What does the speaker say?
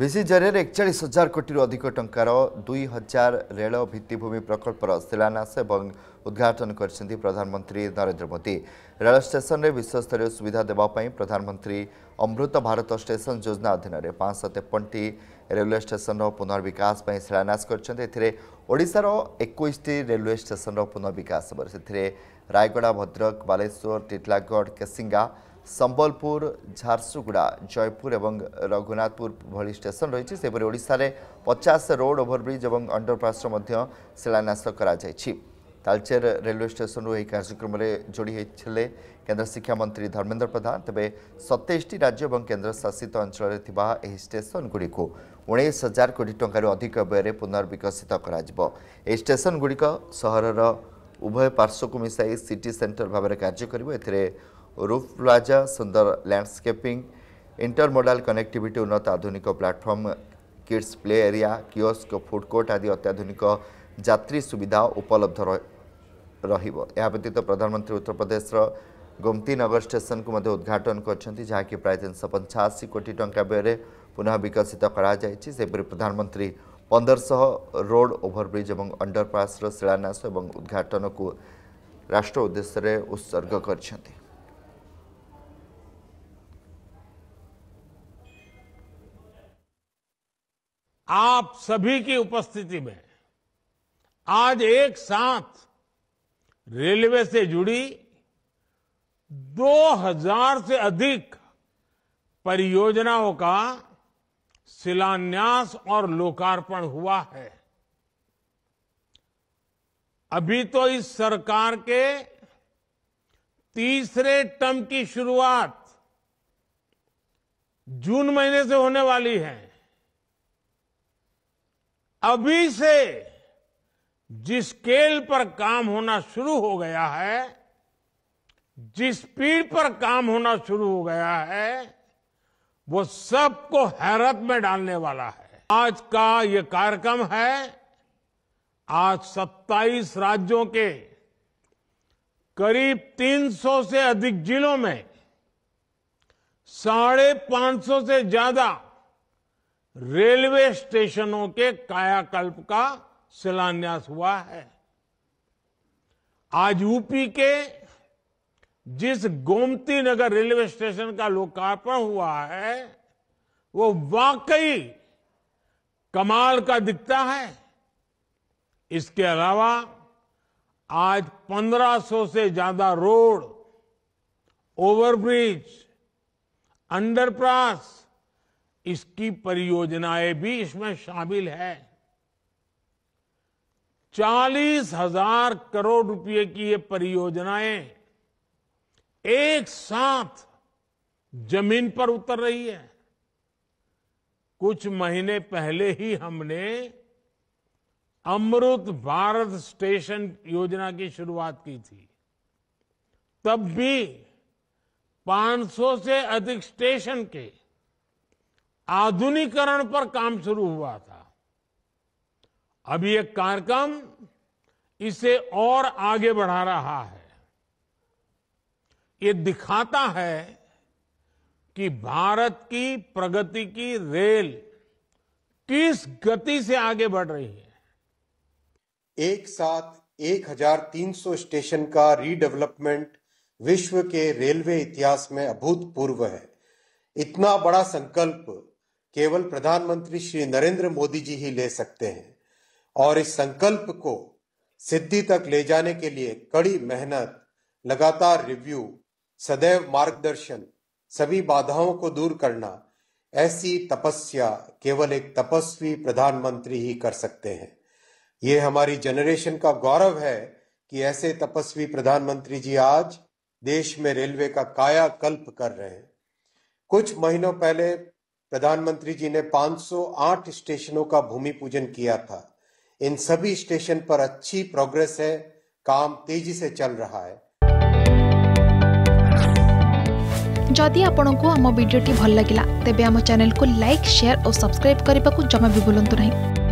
VC জরিয়ে একচাশ হাজার কোটি অধিক টঙ্কার দুই হাজার রেল ভিত্তিভূমি প্রকল্পর শিলান্যাস এবং উদ্ঘাটন করেছেন প্রধানমন্ত্রী নরেন্দ্র মোদী রেল স্টেসনে বিশ্বস্তরীয় সুবিধা দেওয়া প্রধানমন্ত্রী অমৃত ভারত স্টেসন যোজনা অধীনে পাঁচশ তেপনটি রেলওয়ে স্টেসনর পুনর্বিকাশ শিলান্যাস করেছেন এতে ওড়শার একুশটি রেলওয়ে স্টেসনর পুনর্বিকাশ হব সে রায়গড়া ভদ্রক বালেশ্বর টিটলাগড় কেসিঙ্গা ସମ୍ବଲପୁର ଝାରସୁଗୁଡ଼ା ଜୟପୁର ଏବଂ ରଘୁନାଥପୁର ଭଳି ଷ୍ଟେସନ ରହିଛି ସେହିପରି ଓଡ଼ିଶାରେ ପଚାଶ ରୋଡ଼ ଓଭରବ୍ରିଜ୍ ଏବଂ ଅଣ୍ଡରପାସ୍ର ମଧ୍ୟ ଶିଳାନ୍ୟାସ କରାଯାଇଛି ତାଲଚେର ରେଲୱେ ଷ୍ଟେସନରୁ ଏହି କାର୍ଯ୍ୟକ୍ରମରେ ଯୋଡ଼ି ହୋଇଥିଲେ କେନ୍ଦ୍ର ଶିକ୍ଷାମନ୍ତ୍ରୀ ଧର୍ମେନ୍ଦ୍ର ପ୍ରଧାନ ତେବେ ସତେଇଶଟି ରାଜ୍ୟ ଏବଂ କେନ୍ଦ୍ରଶାସିତ ଅଞ୍ଚଳରେ ଥିବା ଏହି ଷ୍ଟେସନଗୁଡ଼ିକୁ ଉଣେଇଶ ହଜାର କୋଟି ଟଙ୍କାରୁ ଅଧିକ ବ୍ୟୟରେ ପୁନର୍ବିକଶିତ କରାଯିବ ଏହି ଷ୍ଟେସନଗୁଡ଼ିକ ସହରର ଉଭୟ ପାର୍ଶ୍ୱକୁ ମିଶାଇ ସିଟି ସେଣ୍ଟର ଭାବରେ କାର୍ଯ୍ୟ କରିବ ଏଥିରେ रूफ प्लाजा सुंदर लैंडस्केपिंग मोडाल कनेक्टिविटी उन्नत आधुनिक platform kids play area kiosk food court आदि अत्याधुनिक जत्री सुविधा उपलब्ध रहातीत तो प्रधानमंत्री उत्तर प्रदेश गोमती नगर स्टेशन को मध्य उद्घाटन कि प्राय तीन शौ पंचाशी कोटी टाँचा व्यय पुनः विकसित करपर प्रधानमंत्री पंदरश रोड ओभरब्रिज और अंडरपास शिलान्यास उद्घाटन को राष्ट्र उद्देश्य उत्सर्ग करती आप सभी की उपस्थिति में आज एक साथ रेलवे से जुड़ी 2000 से अधिक परियोजनाओं का शिलान्यास और लोकार्पण हुआ है अभी तो इस सरकार के तीसरे टर्म की शुरुआत जून महीने से होने वाली है अभी से जिस स्केल पर काम होना शुरू हो गया है जिस स्पीड पर काम होना शुरू हो गया है वो सबको हैरत में डालने वाला है आज का ये कार्यक्रम है आज 27 राज्यों के करीब 300 से अधिक जिलों में साढ़े पांच सौ से ज्यादा रेलवे स्टेशनों के कायाकल्प का शिलान्यास हुआ है आज यूपी के जिस गोमती नगर रेलवे स्टेशन का लोकार्पण हुआ है वो वाकई कमाल का दिखता है इसके अलावा आज 1500 से ज्यादा रोड ओवरब्रिज अंडरप्रास इसकी परियोजनाएं भी इसमें शामिल है चालीस हजार करोड़ रुपए की ये परियोजनाएं एक साथ जमीन पर उतर रही है कुछ महीने पहले ही हमने अमृत भारत स्टेशन योजना की शुरुआत की थी तब भी 500 से अधिक स्टेशन के आधुनिकरण पर काम शुरू हुआ था अब ये कार्यक्रम इसे और आगे बढ़ा रहा है ये दिखाता है कि भारत की प्रगति की रेल किस गति से आगे बढ़ रही है एक साथ 1300 स्टेशन का रीडेवलपमेंट विश्व के रेलवे इतिहास में अभूतपूर्व है इतना बड़ा संकल्प केवल प्रधानमंत्री श्री नरेंद्र मोदी जी ही ले सकते हैं और इस संकल्प को सिद्धि तक ले जाने के लिए कड़ी मेहनत लगातार रिव्यू सदैव मार्गदर्शन सभी बाधाओं को दूर करना ऐसी तपस्या केवल एक तपस्वी प्रधानमंत्री ही कर सकते हैं ये हमारी जनरेशन का गौरव है कि ऐसे तपस्वी प्रधानमंत्री जी आज देश में रेलवे का काया कल्प कर रहे हैं कुछ महीनों पहले प्रधानमंत्री जी ने 508 स्टेशनों का भूमि पूजन किया था इन सभी स्टेशन पर अच्छी प्रोग्रेस है काम तेजी से चल रहा है जदि आपण को आम भिडी भल लगा तेब चेल को लाइक शेयर और सब्सक्राइब करने को जमा भी बुलां नहीं